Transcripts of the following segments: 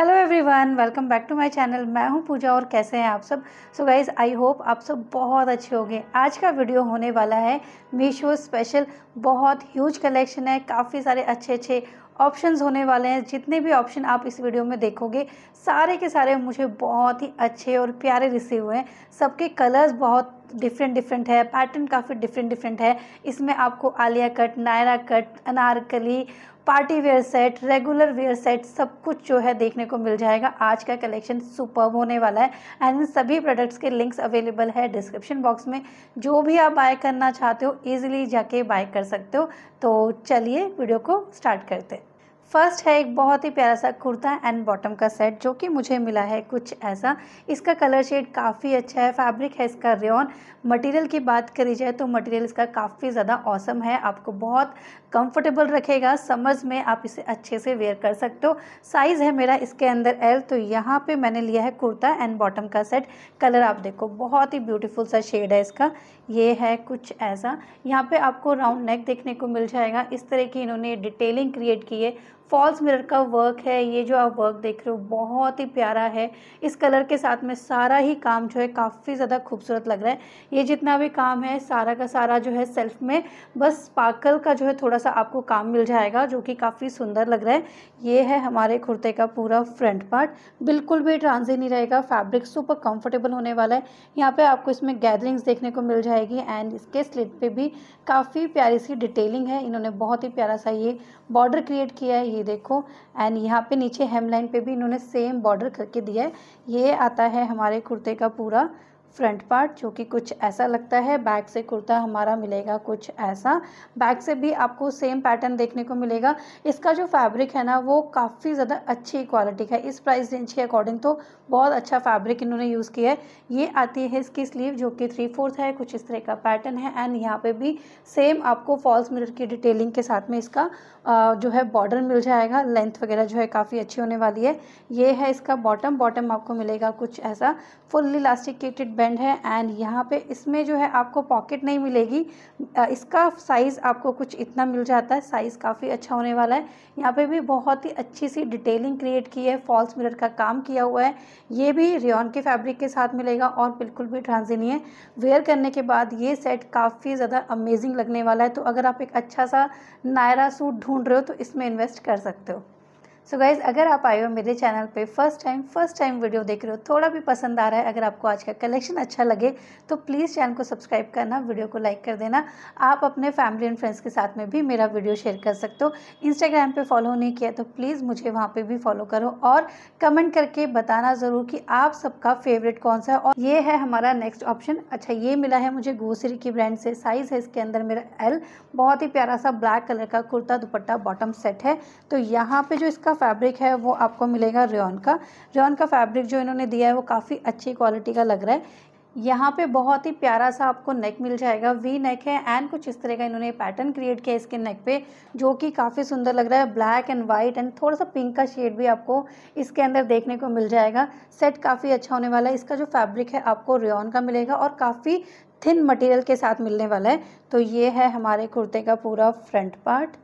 hello everyone welcome back to my channel मैं हूं पूजा और कैसे हैं आप सब सो गाइज आई होप आप सब बहुत अच्छे होंगे आज का वीडियो होने वाला है मीशो स्पेशल बहुत ह्यूज कलेक्शन है काफ़ी सारे अच्छे अच्छे ऑप्शंस होने वाले हैं जितने भी ऑप्शन आप इस वीडियो में देखोगे सारे के सारे मुझे बहुत ही अच्छे और प्यारे रिसीव हुए हैं सबके कलर्स बहुत डिफरेंट डिफरेंट है पैटर्न काफ़ी डिफरेंट डिफरेंट है इसमें आपको Alia cut Naira cut Anarkali party wear set regular wear set सब कुछ जो है देखने को मिल जाएगा आज का कलेक्शन सुपर होने वाला है एंड इन सभी प्रोडक्ट्स के लिंक्स अवेलेबल है डिस्क्रिप्शन बॉक्स में जो भी आप बाय करना चाहते हो ईजिली जाके बाय कर सकते हो तो चलिए वीडियो को स्टार्ट करते हैं फर्स्ट है एक बहुत ही प्यारा सा कुर्ता एंड बॉटम का सेट जो कि मुझे मिला है कुछ ऐसा इसका कलर शेड काफ़ी अच्छा है फैब्रिक है इसका रेन मटेरियल की बात करी जाए तो मटेरियल इसका काफ़ी ज़्यादा औसम है आपको बहुत कंफर्टेबल रखेगा समर्स में आप इसे अच्छे से वेयर कर सकते हो साइज़ है मेरा इसके अंदर एल तो यहाँ पर मैंने लिया है कुर्ता एंड बॉटम का सेट कलर आप देखो बहुत ही ब्यूटीफुल सा शेड है इसका ये है कुछ ऐसा यहाँ पर आपको राउंड नेक देखने को मिल जाएगा इस तरह की इन्होंने डिटेलिंग क्रिएट की है फॉल्स मिरर का वर्क है ये जो आप वर्क देख रहे हो बहुत ही प्यारा है इस कलर के साथ में सारा ही काम जो है काफ़ी ज़्यादा खूबसूरत लग रहा है ये जितना भी काम है सारा का सारा जो है सेल्फ में बस स्पार्कल का जो है थोड़ा सा आपको काम मिल जाएगा जो कि काफ़ी सुंदर लग रहा है ये है हमारे कुर्ते का पूरा फ्रंट पार्ट बिल्कुल भी ट्रांजी नहीं रहेगा फैब्रिक सुपर कम्फर्टेबल होने वाला है यहाँ पर आपको इसमें गैदरिंग्स देखने को मिल जाएगी एंड इसके स्लिट पर भी काफ़ी प्यारी सी डिटेलिंग है इन्होंने बहुत ही प्यारा सा ये बॉर्डर क्रिएट किया है ये ये देखो एंड यहाँ पे नीचे हेमलाइन पे भी इन्होंने सेम बॉर्डर करके दिया है ये आता है हमारे कुर्ते का पूरा फ्रंट पार्ट जो कि कुछ ऐसा लगता है बैक से कुर्ता हमारा मिलेगा कुछ ऐसा बैक से भी आपको सेम पैटर्न देखने को मिलेगा इसका जो फैब्रिक है ना वो काफ़ी ज़्यादा अच्छी क्वालिटी का इस प्राइस रेंज के अकॉर्डिंग तो बहुत अच्छा फैब्रिक इन्होंने यूज़ किया है ये आती है इसकी स्लीव जो कि थ्री फोर्थ है कुछ इस तरह का पैटर्न है एंड यहाँ पर भी सेम आपको फॉल्स मिरर की डिटेलिंग के साथ में इसका जो है बॉर्डर मिल जाएगा लेंथ वगैरह जो है काफ़ी अच्छी होने वाली है ये है इसका बॉटम बॉटम आपको मिलेगा कुछ ऐसा फुल्ली इलास्टिकेटेड बैंड ब्रांड है एंड यहाँ पे इसमें जो है आपको पॉकेट नहीं मिलेगी इसका साइज़ आपको कुछ इतना मिल जाता है साइज़ काफ़ी अच्छा होने वाला है यहाँ पे भी बहुत ही अच्छी सी डिटेलिंग क्रिएट की है फॉल्स मिरर का काम किया हुआ है ये भी रेन के फैब्रिक के साथ मिलेगा और बिल्कुल भी ट्रांजी नहीं है वेयर करने के बाद ये सेट काफ़ी ज़्यादा अमेजिंग लगने वाला है तो अगर आप एक अच्छा सा नायरा सूट ढूंढ रहे हो तो इसमें इन्वेस्ट कर सकते हो सो so गाइज़ अगर आप आए हो मेरे चैनल पे first time first time video देख रहे हो थोड़ा भी पसंद आ रहा है अगर आपको आज का कलेक्शन अच्छा लगे तो प्लीज़ चैनल को सब्सक्राइब करना वीडियो को लाइक कर देना आप अपने फैमिली एंड फ्रेंड्स के साथ में भी मेरा वीडियो शेयर कर सकते हो इंस्टाग्राम पर फॉलो नहीं किया तो प्लीज़ मुझे वहाँ पर भी फॉलो करो और कमेंट करके बताना ज़रूर कि आप सबका फेवरेट कौन सा है और ये है हमारा नेक्स्ट ऑप्शन अच्छा ये मिला है मुझे गोसरी की ब्रांड से साइज़ है इसके अंदर मेरा एल बहुत ही प्यारा सा ब्लैक कलर का कुर्ता दुपट्टा बॉटम सेट है तो यहाँ पर जो इसका फैब्रिक है वो आपको मिलेगा रेन का रेन का फैब्रिक जो इन्होंने दिया है वो काफ़ी अच्छी क्वालिटी का लग रहा है यहाँ पे बहुत ही प्यारा सा आपको नेक मिल जाएगा वी नेक है एंड कुछ इस तरह का इन्होंने पैटर्न क्रिएट किया इसके नेक पे जो कि काफ़ी सुंदर लग रहा है ब्लैक एंड वाइट एंड थोड़ा सा पिंक का शेड भी आपको इसके अंदर देखने को मिल जाएगा सेट काफ़ी अच्छा होने वाला है इसका जो फैब्रिक है आपको रेन का मिलेगा और काफ़ी थिन मटेरियल के साथ मिलने वाला है तो ये है हमारे कुर्ते का पूरा फ्रंट पार्ट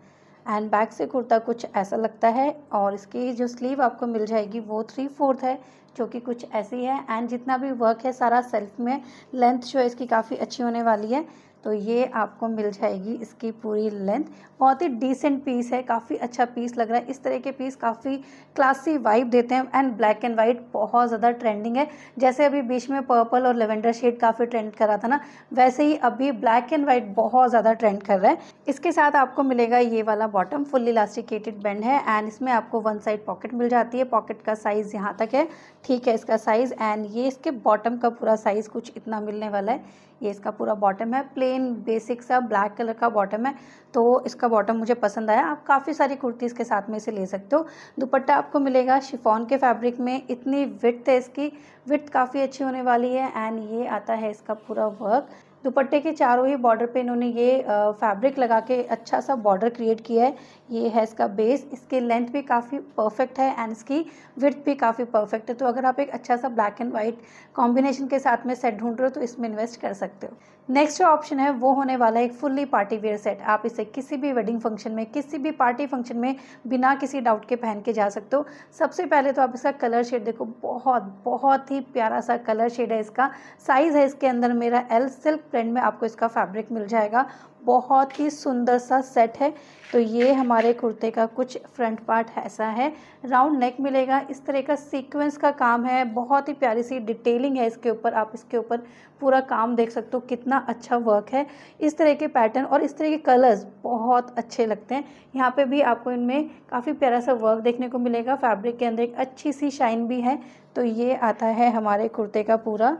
एंड बैक से कुर्ता कुछ ऐसा लगता है और इसकी जो स्लीव आपको मिल जाएगी वो थ्री फोर्थ है जो कि कुछ ऐसी है एंड जितना भी वर्क है सारा सेल्फ में लेंथ जो है इसकी काफ़ी अच्छी होने वाली है तो ये आपको मिल जाएगी इसकी पूरी लेंथ बहुत ही डिसेंट पीस है काफ़ी अच्छा पीस लग रहा है इस तरह के पीस काफ़ी क्लासी वाइब देते हैं एंड ब्लैक एंड वाइट बहुत ज़्यादा ट्रेंडिंग है जैसे अभी बीच में पर्पल और लेवेंडर शेड काफ़ी ट्रेंड कर रहा था ना वैसे ही अभी ब्लैक एंड वाइट बहुत ज़्यादा ट्रेंड कर रहा है इसके साथ आपको मिलेगा ये वाला बॉटम फुल इलास्टिकेटेड बैंड है एंड इसमें आपको वन साइड पॉकेट मिल जाती है पॉकेट का साइज़ यहाँ तक है ठीक है इसका साइज़ एंड ये इसके बॉटम का पूरा साइज़ कुछ इतना मिलने वाला है ये इसका पूरा बॉटम है प्लेन बेसिक सा ब्लैक कलर का बॉटम है तो इसका बॉटम मुझे पसंद आया आप काफ़ी सारी कुर्ती इसके साथ में इसे ले सकते हो दुपट्टा आपको मिलेगा शिफॉन के फैब्रिक में इतनी विथ है इसकी विथ काफ़ी अच्छी होने वाली है एंड ये आता है इसका पूरा वर्क दुपट्टे के चारों ही बॉर्डर पे इन्होंने ये फैब्रिक लगा के अच्छा सा बॉर्डर क्रिएट किया है ये है इसका बेस इसके लेंथ भी काफ़ी परफेक्ट है एंड इसकी विथ भी काफ़ी परफेक्ट है तो अगर आप एक अच्छा सा ब्लैक एंड वाइट कॉम्बिनेशन के साथ में सेट ढूंढ रहे हो तो इसमें इन्वेस्ट कर सकते हो नेक्स्ट जो ऑप्शन है वो होने वाला है एक फुल्ली पार्टी वेयर सेट आप इसे किसी भी वेडिंग फंक्शन में किसी भी पार्टी फंक्शन में बिना किसी डाउट के पहन के जा सकते हो सबसे पहले तो आप इसका कलर शेड देखो बहुत बहुत ही प्यारा सा कलर शेड है इसका साइज़ है इसके अंदर मेरा एल सिल्क प्रिंट में आपको इसका फैब्रिक मिल जाएगा बहुत ही सुंदर सा सेट है तो ये हमारे कुर्ते का कुछ फ्रंट पार्ट ऐसा है राउंड नेक मिलेगा इस तरह का सीक्वेंस का काम है बहुत ही प्यारी सी डिटेलिंग है इसके ऊपर आप इसके ऊपर पूरा काम देख सकते हो कितना अच्छा वर्क है इस तरह के पैटर्न और इस तरह के कलर्स बहुत अच्छे लगते हैं यहाँ पे भी आपको इनमें काफ़ी प्यारा सा वर्क देखने को मिलेगा फैब्रिक के अंदर एक अच्छी सी शाइन भी है तो ये आता है हमारे कुर्ते का पूरा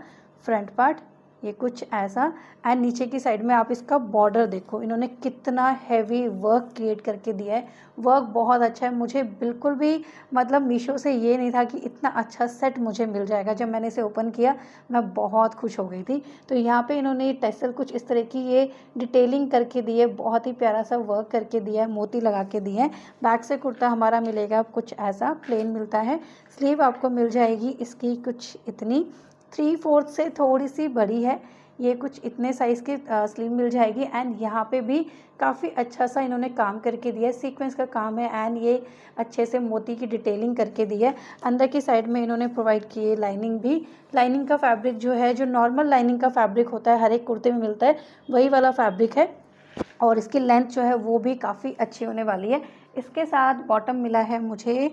फ्रंट पार्ट ये कुछ ऐसा एंड नीचे की साइड में आप इसका बॉर्डर देखो इन्होंने कितना हैवी वर्क क्रिएट करके दिया है वर्क बहुत अच्छा है मुझे बिल्कुल भी मतलब मीशो से ये नहीं था कि इतना अच्छा सेट मुझे मिल जाएगा जब मैंने इसे ओपन किया मैं बहुत खुश हो गई थी तो यहाँ पे इन्होंने टेसल कुछ इस तरह की ये डिटेलिंग करके दी है बहुत ही प्यारा सा वर्क करके दिया है मोती लगा के दिए हैं बैक से कुर्ता हमारा मिलेगा कुछ ऐसा प्लेन मिलता है स्लीव आपको मिल जाएगी इसकी कुछ इतनी थ्री फोर्थ से थोड़ी सी बड़ी है ये कुछ इतने साइज़ की स्लीव मिल जाएगी एंड यहाँ पे भी काफ़ी अच्छा सा इन्होंने काम करके दिया है सीक्वेंस का काम है एंड ये अच्छे से मोती की डिटेलिंग करके दी है अंदर की साइड में इन्होंने प्रोवाइड की है लाइनिंग भी लाइनिंग का फैब्रिक जो है जो नॉर्मल लाइनिंग का फैब्रिक होता है हर एक कुर्ते में मिलता है वही वाला फैब्रिक है और इसकी लेंथ जो है वो भी काफ़ी अच्छी होने वाली है इसके साथ बॉटम मिला है मुझे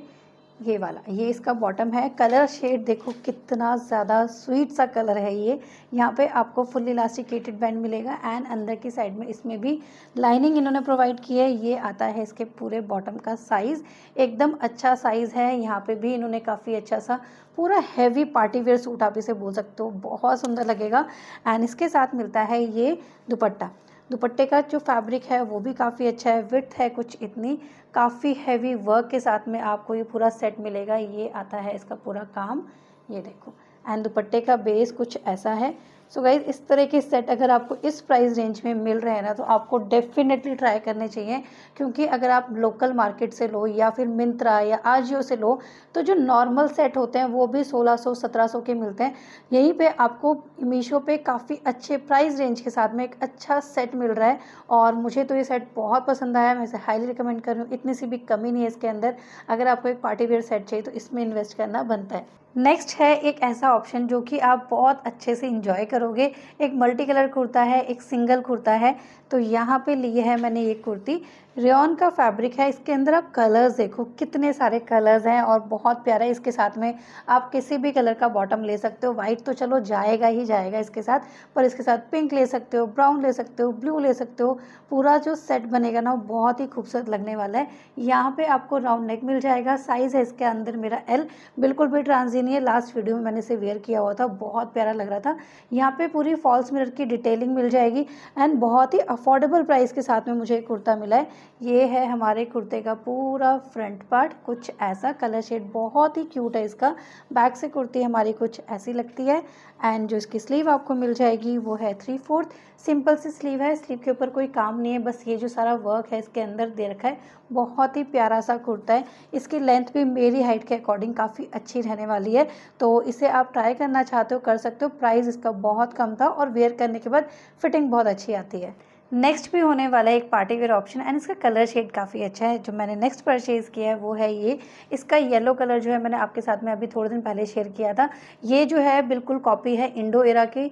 ये वाला ये इसका बॉटम है कलर शेड देखो कितना ज़्यादा स्वीट सा कलर है ये यहाँ पे आपको फुल इलास्टिकेटेड बैंड मिलेगा एंड अंदर की साइड में इसमें भी लाइनिंग इन्होंने प्रोवाइड की है ये आता है इसके पूरे बॉटम का साइज़ एकदम अच्छा साइज़ है यहाँ पे भी इन्होंने काफ़ी अच्छा सा पूरा हैवी पार्टी वेयर सूट आप इसे बोल सकते हो बहुत सुंदर लगेगा एंड इसके साथ मिलता है ये दुपट्टा दुपट्टे का जो फैब्रिक है वो भी काफ़ी अच्छा है विथ है कुछ इतनी काफ़ी हैवी वर्क के साथ में आपको ये पूरा सेट मिलेगा ये आता है इसका पूरा काम ये देखो एंड दुपट्टे का बेस कुछ ऐसा है सो so गाइज इस तरह के सेट अगर आपको इस प्राइस रेंज में मिल रहे हैं ना तो आपको डेफिनेटली ट्राई करने चाहिए क्योंकि अगर आप लोकल मार्केट से लो या फिर मिंत्रा या आजियो से लो तो जो नॉर्मल सेट होते हैं वो भी 1600 1700 के मिलते हैं यहीं पे आपको मीशो पे काफ़ी अच्छे प्राइस रेंज के साथ में एक अच्छा सेट मिल रहा है और मुझे तो ये सेट बहुत पसंद आया मैं इसे हाईली रिकमेंड कर रही हूँ इतनी सी भी कमी नहीं है इसके अंदर अगर आपको एक पार्टीवेयर सेट चाहिए तो इसमें इन्वेस्ट करना बनता है नेक्स्ट है एक ऐसा ऑप्शन जो कि आप बहुत अच्छे से इंजॉय करोगे एक मल्टी कलर कुर्ता है एक सिंगल कुर्ता है तो यहाँ पे लिए है मैंने ये कुर्ती रेन का फैब्रिक है इसके अंदर आप कलर्स देखो कितने सारे कलर्स हैं और बहुत प्यारा है इसके साथ में आप किसी भी कलर का बॉटम ले सकते हो वाइट तो चलो जाएगा ही जाएगा इसके साथ पर इसके साथ पिंक ले सकते हो ब्राउन ले सकते हो ब्लू ले सकते हो पूरा जो सेट बनेगा ना वो बहुत ही खूबसूरत लगने वाला है यहाँ पर आपको राउंड नेक मिल जाएगा साइज़ है इसके अंदर मेरा एल बिल्कुल भी ट्रांजी नहीं है लास्ट वीडियो में मैंने इसे वेयर किया हुआ था बहुत प्यारा लग रहा था यहाँ पर पूरी फॉल्स मिरर की डिटेलिंग मिल जाएगी एंड बहुत ही अफोर्डेबल प्राइस के साथ में मुझे कुर्ता मिला है ये है हमारे कुर्ते का पूरा फ्रंट पार्ट कुछ ऐसा कलर शेड बहुत ही क्यूट है इसका बैक से कुर्ती हमारी कुछ ऐसी लगती है एंड जो इसकी स्लीव आपको मिल जाएगी वो है थ्री फोर्थ सिंपल सी स्लीव है स्लीव के ऊपर कोई काम नहीं है बस ये जो सारा वर्क है इसके अंदर दे रखा है बहुत ही प्यारा सा कुर्ता है इसकी लेंथ भी मेरी हाइट के अकॉर्डिंग काफ़ी अच्छी रहने वाली है तो इसे आप ट्राई करना चाहते हो कर सकते हो प्राइस इसका बहुत कम था और वेयर करने के बाद फिटिंग बहुत अच्छी आती है नेक्स्ट भी होने वाला है एक पार्टी वेयर ऑप्शन एंड इसका कलर शेड काफ़ी अच्छा है जो मैंने नेक्स्ट परचेज़ किया है वो है ये इसका येलो कलर जो है मैंने आपके साथ में अभी थोड़े दिन पहले शेयर किया था ये जो है बिल्कुल कॉपी है इंडो एरा की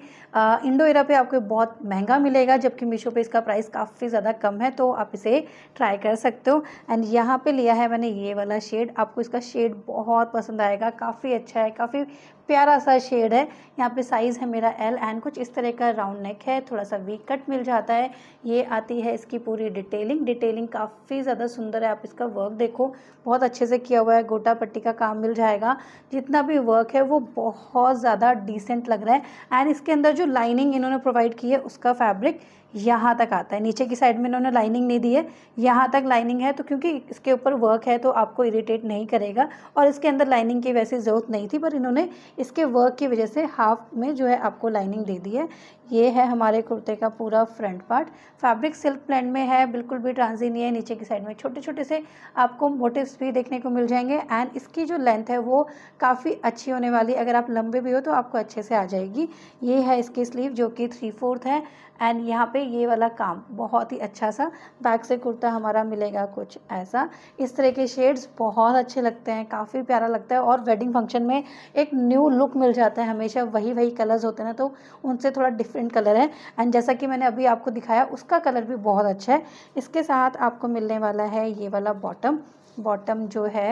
इंडो एरा पे आपको बहुत महंगा मिलेगा जबकि मीशो पे इसका प्राइस काफ़ी ज़्यादा कम है तो आप इसे ट्राई कर सकते हो एंड यहाँ पर लिया है मैंने ये वाला शेड आपको इसका शेड बहुत पसंद आएगा काफ़ी अच्छा है काफ़ी प्यारा सा शेड है यहाँ पे साइज़ है मेरा एल एंड कुछ इस तरह का राउंड नेक है थोड़ा सा वी कट मिल जाता है ये आती है इसकी पूरी डिटेलिंग डिटेलिंग काफ़ी ज़्यादा सुंदर है आप इसका वर्क देखो बहुत अच्छे से किया हुआ है गोटा पट्टी का काम मिल जाएगा जितना भी वर्क है वो बहुत ज़्यादा डिसेंट लग रहा है एंड इसके अंदर जो लाइनिंग इन्होंने प्रोवाइड की है उसका फैब्रिक यहाँ तक आता है नीचे की साइड में इन्होंने लाइनिंग नहीं दी है यहाँ तक लाइनिंग है तो क्योंकि इसके ऊपर वर्क है तो आपको इरीटेट नहीं करेगा और इसके अंदर लाइनिंग की वैसे ज़रूरत नहीं थी पर इन्होंने इसके वर्क की वजह से हाफ में जो है आपको लाइनिंग दे दी है ये है हमारे कुर्ते का पूरा front part fabric silk plan में है बिल्कुल भी ट्रांजी नहीं है नीचे की साइड में छोटे छोटे से आपको मोटिव्स भी देखने को मिल जाएंगे एंड इसकी जो लेंथ है वो काफ़ी अच्छी होने वाली अगर आप लंबे भी हो तो आपको अच्छे से आ जाएगी ये है इसकी स्लीव जो कि थ्री फोर्थ है एंड यहाँ पे ये वाला काम बहुत ही अच्छा सा बैक से कुर्ता हमारा मिलेगा कुछ ऐसा इस तरह के शेड्स बहुत अच्छे लगते हैं काफ़ी प्यारा लगता है और वेडिंग फंक्शन में एक न्यू लुक मिल जाता है हमेशा वही वही कलर्स होते हैं ना तो उनसे थोड़ा डिफरेंट डिफरेंट कलर है एंड जैसा कि मैंने अभी आपको दिखाया उसका कलर भी बहुत अच्छा है इसके साथ आपको मिलने वाला है ये वाला बॉटम बॉटम जो है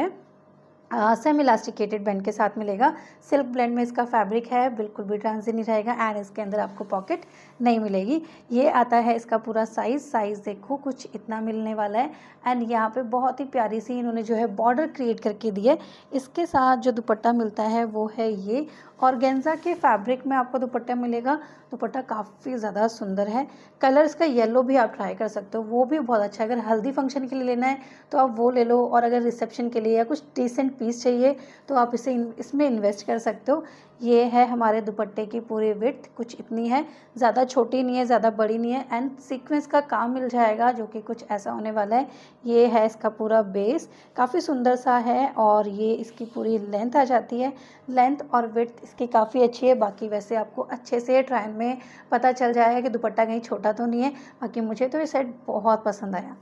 सेम इलास्टिकेटेड बैंड के साथ मिलेगा सिल्क ब्लेंड में इसका फैब्रिक है बिल्कुल भी ट्रांसी नहीं रहेगा एंड इसके अंदर आपको पॉकेट नहीं मिलेगी ये आता है इसका पूरा साइज़ साइज़ देखो कुछ इतना मिलने वाला है एंड यहाँ पे बहुत ही प्यारी सी इन्होंने जो है बॉर्डर क्रिएट करके दी है इसके साथ जो दुपट्टा मिलता है वो है ये गेंजा के फैब्रिक में आपको दुपट्टा मिलेगा दुपट्टा काफ़ी ज़्यादा सुंदर है कलर इसका येलो भी आप ट्राई कर सकते हो वो भी बहुत अच्छा है अगर हल्दी फंक्शन के लिए लेना है तो आप वो ले लो और अगर रिसेप्शन के लिए या कुछ डिसेंट पीस चाहिए तो आप इसे इसमें इन्वेस्ट कर सकते हो ये है हमारे दुपट्टे की पूरी विथ कुछ इतनी है ज़्यादा छोटी नहीं है ज़्यादा बड़ी नहीं है एंड सीक्वेंस का काम मिल जाएगा जो कि कुछ ऐसा होने वाला है ये है इसका पूरा बेस काफ़ी सुंदर सा है और ये इसकी पूरी लेंथ आ जाती है लेंथ और विथ इसकी काफ़ी अच्छी है बाकी वैसे आपको अच्छे से ट्रायल में पता चल जाएगा कि दुपट्टा कहीं छोटा तो नहीं है बाकी मुझे तो ये सेट बहुत पसंद आया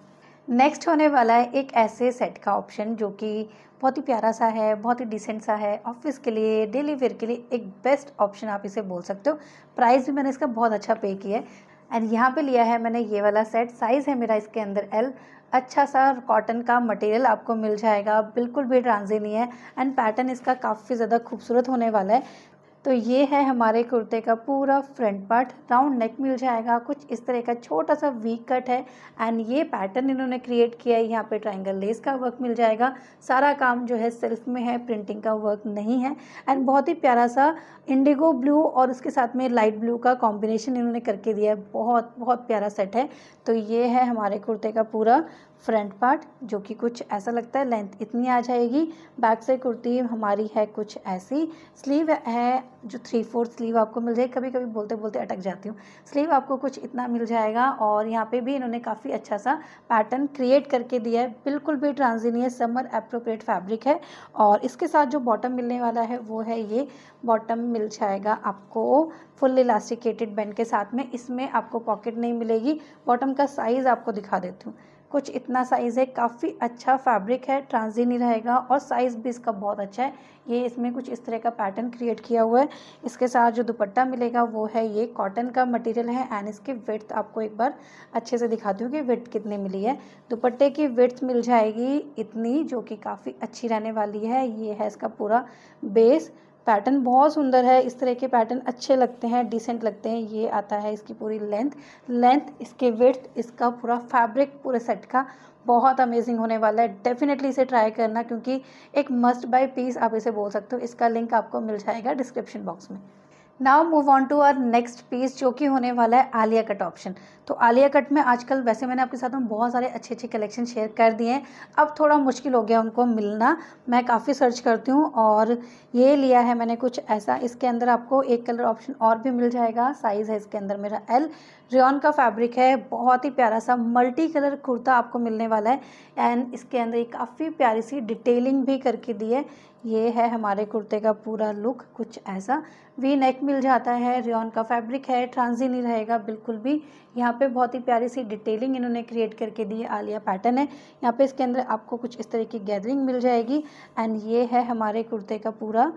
नेक्स्ट होने वाला है एक ऐसे सेट का ऑप्शन जो कि बहुत ही प्यारा सा है बहुत ही डिसेंट सा है ऑफिस के लिए डेली वेयर के लिए एक बेस्ट ऑप्शन आप इसे बोल सकते हो प्राइस भी मैंने इसका बहुत अच्छा पे किया है एंड यहाँ पे लिया है मैंने ये वाला सेट साइज़ है मेरा इसके अंदर एल अच्छा सा कॉटन का मटेरियल आपको मिल जाएगा बिल्कुल भी ट्रांजी नहीं है एंड पैटर्न इसका काफ़ी ज़्यादा खूबसूरत होने वाला है तो ये है हमारे कुर्ते का पूरा फ्रंट पार्ट राउंड नेक मिल जाएगा कुछ इस तरह का छोटा सा वी कट है एंड ये पैटर्न इन्होंने क्रिएट किया है यहाँ पे ट्रायंगल लेस का वर्क मिल जाएगा सारा काम जो है सेल्फ में है प्रिंटिंग का वर्क नहीं है एंड बहुत ही प्यारा सा इंडिगो ब्लू और उसके साथ में लाइट ब्लू का कॉम्बिनेशन इन्होंने करके दिया है बहुत बहुत प्यारा सेट है तो ये है हमारे कुर्ते का पूरा फ्रंट पार्ट जो कि कुछ ऐसा लगता है लेंथ इतनी आ जाएगी बैक से कुर्ती हमारी है कुछ ऐसी स्लीव है जो थ्री फोर्थ स्लीव आपको मिल जाएगी कभी कभी बोलते बोलते अटक जाती हूँ स्लीव आपको कुछ इतना मिल जाएगा और यहाँ पे भी इन्होंने काफ़ी अच्छा सा पैटर्न क्रिएट करके दिया है बिल्कुल भी ट्रांजीनियस समर अप्रोप्रिएट फैब्रिक है और इसके साथ जो बॉटम मिलने वाला है वो है ये बॉटम मिल जाएगा आपको फुल इलास्टिकेटेड बैंड के साथ में इसमें आपको पॉकेट नहीं मिलेगी बॉटम का साइज़ आपको दिखा देती हूँ कुछ इतना साइज़ है काफ़ी अच्छा फैब्रिक है ट्रांजी नहीं रहेगा और साइज़ भी इसका बहुत अच्छा है ये इसमें कुछ इस तरह का पैटर्न क्रिएट किया हुआ है इसके साथ जो दुपट्टा मिलेगा वो है ये कॉटन का मटेरियल है एंड इसकी विर्थ आपको एक बार अच्छे से दिखाती हूँ कि विर्थ कितनी मिली है दुपट्टे की विर्थ मिल जाएगी इतनी जो कि काफ़ी अच्छी रहने वाली है ये है इसका पूरा बेस पैटर्न बहुत सुंदर है इस तरह के पैटर्न अच्छे लगते हैं डिसेंट लगते हैं ये आता है इसकी पूरी लेंथ लेंथ इसके विर्थ इसका पूरा फैब्रिक पूरे सेट का बहुत अमेजिंग होने वाला है डेफिनेटली इसे ट्राई करना क्योंकि एक मस्ट बाय पीस आप इसे बोल सकते हो इसका लिंक आपको मिल जाएगा डिस्क्रिप्शन बॉक्स में now move on to our next piece जो कि होने वाला है आलिया कट ऑप्शन तो आलिया कट में आजकल वैसे मैंने आपके साथ में बहुत सारे अच्छे अच्छे कलेक्शन शेयर कर दिए हैं अब थोड़ा मुश्किल हो गया उनको मिलना मैं काफ़ी सर्च करती हूँ और ये लिया है मैंने कुछ ऐसा इसके अंदर आपको एक कलर ऑप्शन और भी मिल जाएगा साइज़ है इसके अंदर मेरा एल रेन का फैब्रिक है बहुत ही प्यारा सा मल्टी कलर कुर्ता आपको मिलने वाला है एंड इसके अंदर एक काफ़ी प्यारी सी डिटेलिंग भी करके दी है ये है हमारे कुर्ते का पूरा लुक कुछ ऐसा वी नेक मिल जाता है रेन का फैब्रिक है ट्रांजी नहीं रहेगा बिल्कुल भी यहाँ पे बहुत ही प्यारी सी डिटेलिंग इन्होंने क्रिएट करके दी है आलिया पैटर्न है यहाँ पे इसके अंदर आपको कुछ इस तरह की गैदरिंग मिल जाएगी एंड ये है हमारे कुर्ते का पूरा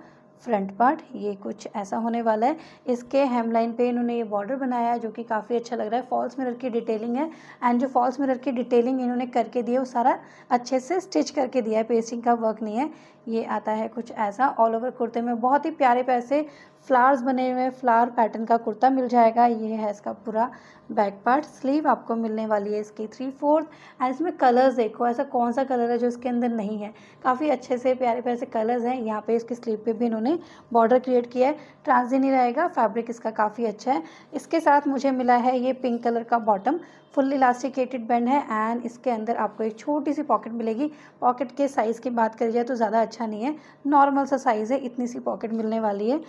फ्रंट पार्ट ये कुछ ऐसा होने वाला है इसके हेमलाइन पे इन्होंने ये बॉर्डर बनाया है जो कि काफ़ी अच्छा लग रहा है फॉल्स मिरर की डिटेलिंग है एंड जो फॉल्स मिरर की डिटेलिंग इन्होंने करके दी है वो सारा अच्छे से स्टिच करके दिया है पेस्टिंग का वर्क नहीं है ये आता है कुछ ऐसा ऑल ओवर कुर्ते में बहुत ही प्यारे प्यारे फ्लावर्स बने हुए फ्लावर पैटर्न का कुर्ता मिल जाएगा ये है इसका पूरा बैक पार्ट स्लीव आपको मिलने वाली है इसकी थ्री फोर्थ एंड इसमें कलर्स देखो ऐसा कौन सा कलर है जो इसके अंदर नहीं है काफ़ी अच्छे से प्यारे प्यारे से कलर्स हैं यहाँ पे इसकी स्लीव पे भी इन्होंने बॉर्डर क्रिएट किया है ट्रांसजेनी रहेगा फैब्रिक इसका काफ़ी अच्छा है इसके साथ मुझे मिला है ये पिंक कलर का बॉटम फुल इलास्टिकेटेड बैंड है एंड इसके अंदर आपको एक छोटी सी पॉकेट मिलेगी पॉकेट के साइज़ की बात करी जाए तो ज़्यादा अच्छा नहीं है नॉर्मल सा साइज़ है इतनी सी पॉकेट मिलने वाली है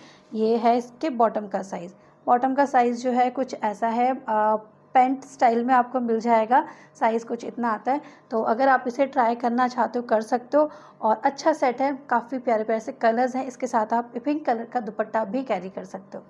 ये है इसके बॉटम का साइज़ बॉटम का साइज़ जो है कुछ ऐसा है आ, पेंट स्टाइल में आपको मिल जाएगा साइज़ कुछ इतना आता है तो अगर आप इसे ट्राई करना चाहते हो कर सकते हो और अच्छा सेट है काफ़ी प्यारे प्यारे से कलर्स हैं इसके साथ आप पिंक कलर का दुपट्टा भी कैरी कर सकते हो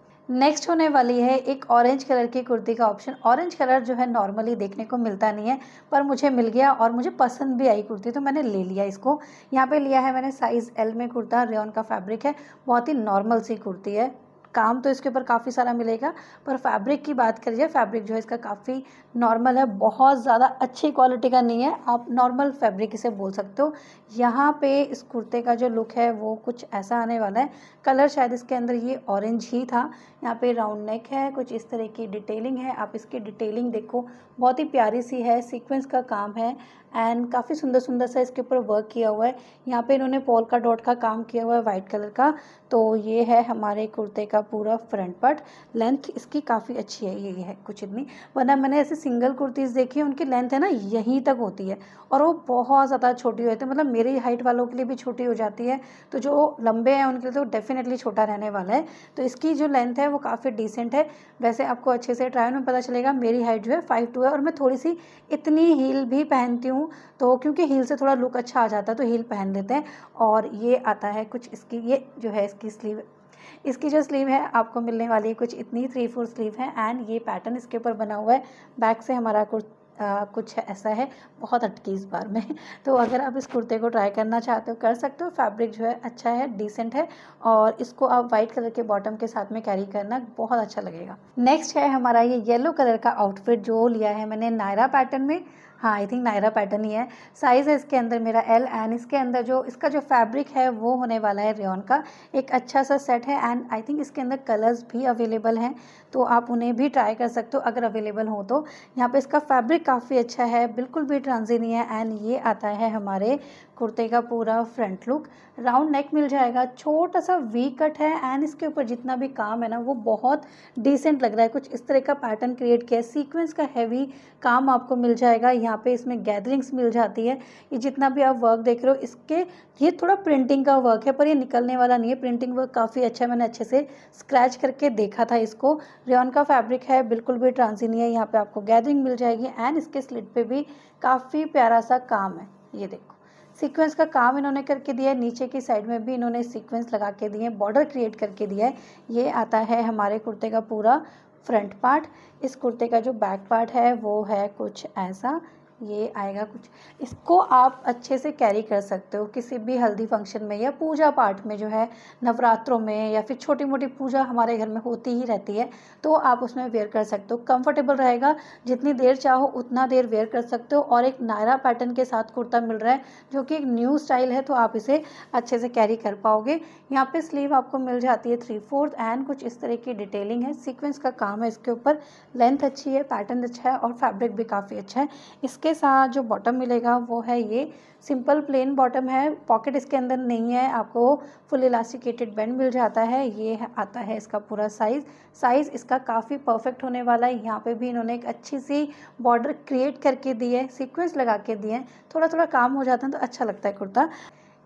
नेक्स्ट होने वाली है एक ऑरेंज कलर की कुर्ती का ऑप्शन ऑरेंज कलर जो है नॉर्मली देखने को मिलता नहीं है पर मुझे मिल गया और मुझे पसंद भी आई कुर्ती तो मैंने ले लिया इसको यहाँ पे लिया है मैंने साइज़ एल में कुर्ता रेन का फैब्रिक है बहुत ही नॉर्मल सी कुर्ती है काम तो इसके ऊपर काफ़ी सारा मिलेगा पर फैब्रिक की बात करिए फैब्रिक जो है इसका काफ़ी नॉर्मल है बहुत ज़्यादा अच्छी क्वालिटी का नहीं है आप नॉर्मल फैब्रिक इसे बोल सकते हो यहाँ पे इस कुर्ते का जो लुक है वो कुछ ऐसा आने वाला है कलर शायद इसके अंदर ये ऑरेंज ही था यहाँ पे राउंड नेक है कुछ इस तरह की डिटेलिंग है आप इसकी डिटेलिंग देखो बहुत ही प्यारी सी है सीक्वेंस का काम है एंड काफ़ी सुंदर सुंदर सा इसके ऊपर वर्क किया हुआ है यहाँ पे इन्होंने पोल का डॉट का काम किया हुआ है वाइट कलर का तो ये है हमारे कुर्ते का पूरा फ्रंट पार्ट लेंथ इसकी काफ़ी अच्छी है ये है कुछ इतनी वरना मैंने ऐसे सिंगल कुर्तीज़ देखी है उनकी लेंथ है ना यहीं तक होती है और वो बहुत ज़्यादा छोटी होती है मतलब मेरी हाइट वालों के लिए भी छोटी हो जाती है तो जो लंबे हैं उनके लिए तो डेफिनेटली छोटा रहने वाला है तो इसकी जो लेंथ है वो काफ़ी डिसेंट है वैसे आपको अच्छे से ट्रायल में पता चलेगा मेरी हाइट जो है फाइव टू होगा और मैं थोड़ी सी इतनी हील भी पहनती हूँ तो क्योंकि हील से थोड़ा लुक अच्छा आ जाता है तो हील पहन लेते हैं और ये आता है कुछ इसकी ये जो है इसकी स्लीव इसकी जो स्लीव है आपको मिलने वाली है कुछ इतनी थ्री फोर स्लीव है एंड ये पैटर्न इसके ऊपर बना हुआ है बैक से हमारा कुछ आ, कुछ ऐसा है बहुत अटकी इस बार में तो अगर आप इस कुर्ते को ट्राई करना चाहते हो कर सकते हो फैब्रिक जो है अच्छा है डिसेंट है और इसको आप वाइट कलर के बॉटम के साथ में कैरी करना बहुत अच्छा लगेगा नेक्स्ट है हमारा ये येलो कलर का आउटफिट जो लिया है मैंने नायरा पैटर्न में हाँ आई थिंक नायरा पैटर्न ही है साइज़ है इसके अंदर मेरा एल एंड इसके अंदर जो इसका जो फैब्रिक है वो होने वाला है रेन का एक अच्छा सा सेट है एंड आई थिंक इसके अंदर कलर्स भी अवेलेबल हैं तो आप उन्हें भी ट्राई कर सकते हो अगर अवेलेबल हो तो यहाँ पे इसका फैब्रिक काफ़ी अच्छा है बिल्कुल भी ट्रांजी नहीं है एंड ये आता है हमारे कुर्ते का पूरा फ्रंट लुक राउंड नेक मिल जाएगा छोटा सा वी कट है एंड इसके ऊपर जितना भी काम है ना वो बहुत डिसेंट लग रहा है कुछ इस तरह का पैटर्न क्रिएट किया है सीक्वेंस का हैवी काम आपको मिल जाएगा यहाँ पे इसमें गैदरिंग्स मिल जाती है ये जितना भी आप वर्क देख रहे हो इसके ये थोड़ा प्रिंटिंग का वर्क है पर ये निकलने वाला नहीं है प्रिंटिंग वर्क काफ़ी अच्छा है मैंने अच्छे से स्क्रैच करके देखा था इसको रेन का फैब्रिक है बिल्कुल भी ट्रांसी नहीं है यहाँ पर आपको गैदरिंग मिल जाएगी एंड इसके स्लिट पर भी काफ़ी प्यारा सा काम है ये देखो सीक्वेंस का काम इन्होंने करके दिया है नीचे की साइड में भी इन्होंने सीक्वेंस लगा के दिए हैं बॉर्डर क्रिएट करके दिया है ये आता है हमारे कुर्ते का पूरा फ्रंट पार्ट इस कुर्ते का जो बैक पार्ट है वो है कुछ ऐसा ये आएगा कुछ इसको आप अच्छे से कैरी कर सकते हो किसी भी हल्दी फंक्शन में या पूजा पाठ में जो है नवरात्रों में या फिर छोटी मोटी पूजा हमारे घर में होती ही रहती है तो आप उसमें वेयर कर सकते हो कंफर्टेबल रहेगा जितनी देर चाहो उतना देर वेयर कर सकते हो और एक नायरा पैटर्न के साथ कुर्ता मिल रहा है जो कि एक न्यू स्टाइल है तो आप इसे अच्छे से कैरी कर पाओगे यहाँ पर स्लीव आपको मिल जाती है थ्री फोर्थ एंड कुछ इस तरह की डिटेलिंग है सीक्वेंस का काम है इसके ऊपर लेंथ अच्छी है पैटर्न अच्छा है और फैब्रिक भी काफ़ी अच्छा है इसके इसके साथ जो बॉटम मिलेगा वो है ये सिंपल प्लेन बॉटम है पॉकेट इसके अंदर नहीं है आपको फुल इलास्टिकेटेड बैंड मिल जाता है ये है, आता है इसका पूरा साइज़ साइज़ इसका काफ़ी परफेक्ट होने वाला है यहाँ पे भी इन्होंने एक अच्छी सी बॉर्डर क्रिएट करके दी है सिक्वेंस लगा के दिए हैं थोड़ा थोड़ा काम हो जाता है तो अच्छा लगता है कुर्ता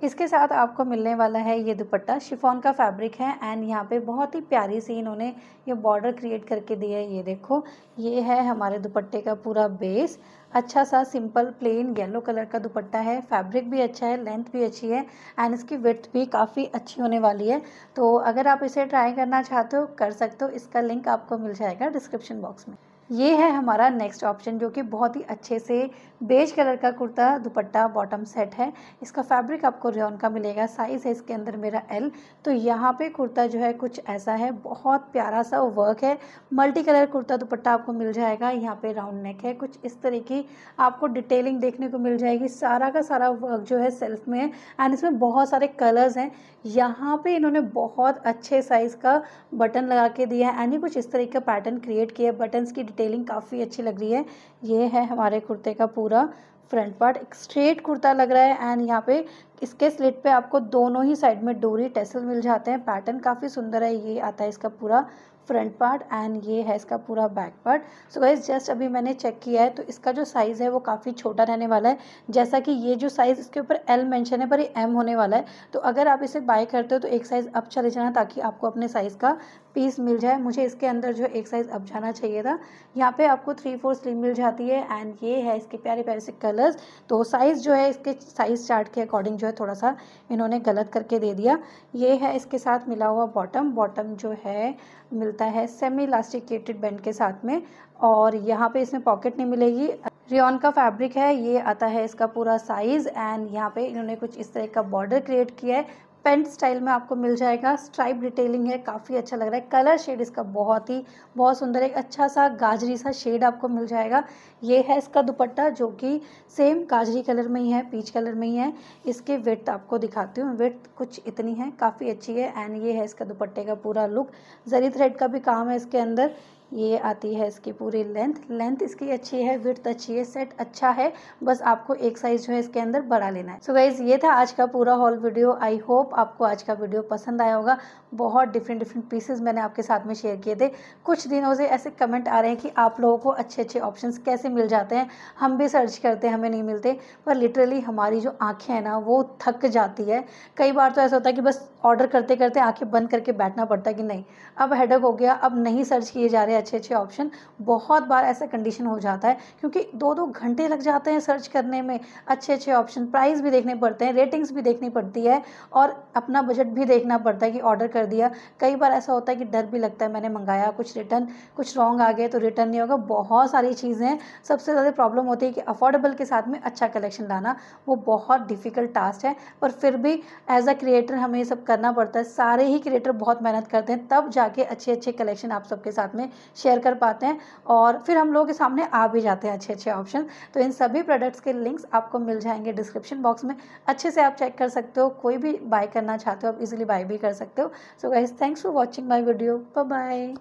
इसके साथ आपको मिलने वाला है ये दुपट्टा शिफॉन का फैब्रिक है एंड यहाँ पे बहुत ही प्यारी सी इन्होंने ये बॉर्डर क्रिएट करके दिया है ये देखो ये है हमारे दुपट्टे का पूरा बेस अच्छा सा सिंपल प्लेन येलो कलर का दुपट्टा है फैब्रिक भी अच्छा है लेंथ भी अच्छी है एंड इसकी विथ भी काफ़ी अच्छी होने वाली है तो अगर आप इसे ट्राई करना चाहते हो कर सकते हो इसका लिंक आपको मिल जाएगा डिस्क्रिप्शन बॉक्स में ये है हमारा नेक्स्ट ऑप्शन जो कि बहुत ही अच्छे से बेज कलर का कुर्ता दुपट्टा बॉटम सेट है इसका फैब्रिक आपको रेन का मिलेगा साइज़ है इसके अंदर मेरा एल तो यहाँ पे कुर्ता जो है कुछ ऐसा है बहुत प्यारा सा वर्क है मल्टी कलर कुर्ता दुपट्टा आपको मिल जाएगा यहाँ पे राउंड नेक है कुछ इस तरह की आपको डिटेलिंग देखने को मिल जाएगी सारा का सारा वर्क जो है सेल्फ में है एंड इसमें बहुत सारे कलर्स हैं यहाँ पे इन्होंने बहुत अच्छे साइज़ का बटन लगा के दिया है एंड कुछ इस तरह का पैटर्न क्रिएट किया है बटन्स की डिटेल डिटेलिंग काफ़ी अच्छी लग रही है ये है हमारे कुर्ते का पूरा फ्रंट पार्ट एक स्ट्रेट कुर्ता लग रहा है एंड यहाँ पे इसके स्लिट पे आपको दोनों ही साइड में डोरी टेसल मिल जाते हैं पैटर्न काफ़ी सुंदर है ये आता है इसका पूरा फ्रंट पार्ट एंड ये है इसका पूरा back part so guys just अभी मैंने चेक किया है तो इसका जो साइज़ है वो काफ़ी छोटा रहने वाला है जैसा कि ये जो साइज़ इसके ऊपर एल मेंशन है पर ये एम होने वाला है तो अगर आप इसे बाय करते हो तो एक साइज़ अप चले जाना ताकि आपको अपने साइज़ का पीस मिल जाए मुझे इसके अंदर जो एक साइज़ अब जाना चाहिए था यहाँ पे आपको थ्री फोर स्लीव मिल जाती है एंड ये है इसके प्यारे प्यारे से कलर्स तो साइज़ जो है इसके साइज़ चार्ट के अकॉर्डिंग जो है थोड़ा सा इन्होंने गलत करके दे दिया ये है इसके साथ मिला हुआ बॉटम बॉटम जो है मिलता है सेमी इलास्टिकेटेड बैंड के साथ में और यहाँ पे इसमें पॉकेट नहीं मिलेगी रियॉन का फैब्रिक है ये आता है इसका पूरा साइज़ एंड यहाँ पे इन्होंने कुछ इस तरह का बॉर्डर क्रिएट किया है पेंट स्टाइल में आपको मिल जाएगा स्ट्राइप डिटेलिंग है काफ़ी अच्छा लग रहा है कलर शेड इसका बहुत ही बहुत सुंदर एक अच्छा सा गाजरी सा शेड आपको मिल जाएगा ये है इसका दुपट्टा जो कि सेम गाजरी कलर में ही है पीच कलर में ही है इसके विर्थ आपको दिखाती हूँ विर्थ कुछ इतनी है काफ़ी अच्छी है एंड ये है इसका दुपट्टे का पूरा लुक जरी थ्रेड का भी काम है इसके अंदर ये आती है इसकी पूरी लेंथ लेंथ इसकी अच्छी है विर्थ अच्छी है सेट अच्छा है बस आपको एक साइज जो है इसके अंदर बढ़ा लेना है सो so गाइज ये था आज का पूरा हॉल वीडियो आई होप आपको आज का वीडियो पसंद आया होगा बहुत डिफरेंट डिफरेंट पीसेज मैंने आपके साथ में शेयर किए थे कुछ दिनों से ऐसे कमेंट आ रहे हैं कि आप लोगों को अच्छे अच्छे ऑप्शन कैसे मिल जाते हैं हम भी सर्च करते हैं हमें नहीं मिलते पर लिटरली हमारी जो आँखें हैं ना वो थक जाती है कई बार तो ऐसा होता है कि बस ऑर्डर करते करते आँखें बंद करके बैठना पड़ता है कि नहीं अब हेडक हो गया अब नहीं सर्च किए जा रहे अच्छे अच्छे ऑप्शन बहुत बार ऐसा कंडीशन हो जाता है क्योंकि दो दो घंटे लग जाते हैं सर्च करने में अच्छे अच्छे ऑप्शन प्राइस भी देखने पड़ते हैं रेटिंग्स भी देखनी पड़ती है और अपना बजट भी देखना पड़ता है कि ऑर्डर कर दिया कई बार ऐसा होता है कि डर भी लगता है मैंने मंगाया कुछ रिटर्न कुछ रॉन्ग आ गए तो रिटर्न नहीं होगा बहुत सारी चीज़ें हैं सबसे ज़्यादा प्रॉब्लम होती है कि अफोर्डेबल के साथ में अच्छा कलेक्शन लाना वो बहुत डिफ़िकल्ट टास्क है पर फिर भी एज अ क्रिएटर हमें ये सब करना पड़ता है सारे ही क्रिएटर बहुत मेहनत करते हैं तब जाके अच्छे अच्छे कलेक्शन आप सबके साथ में शेयर कर पाते हैं और फिर हम लोगों के सामने आ भी जाते हैं अच्छे अच्छे ऑप्शन तो इन सभी प्रोडक्ट्स के लिंक्स आपको मिल जाएंगे डिस्क्रिप्शन बॉक्स में अच्छे से आप चेक कर सकते हो कोई भी बाय करना चाहते हो आप इजिली बाय भी कर सकते हो so guys thanks for watching my video bye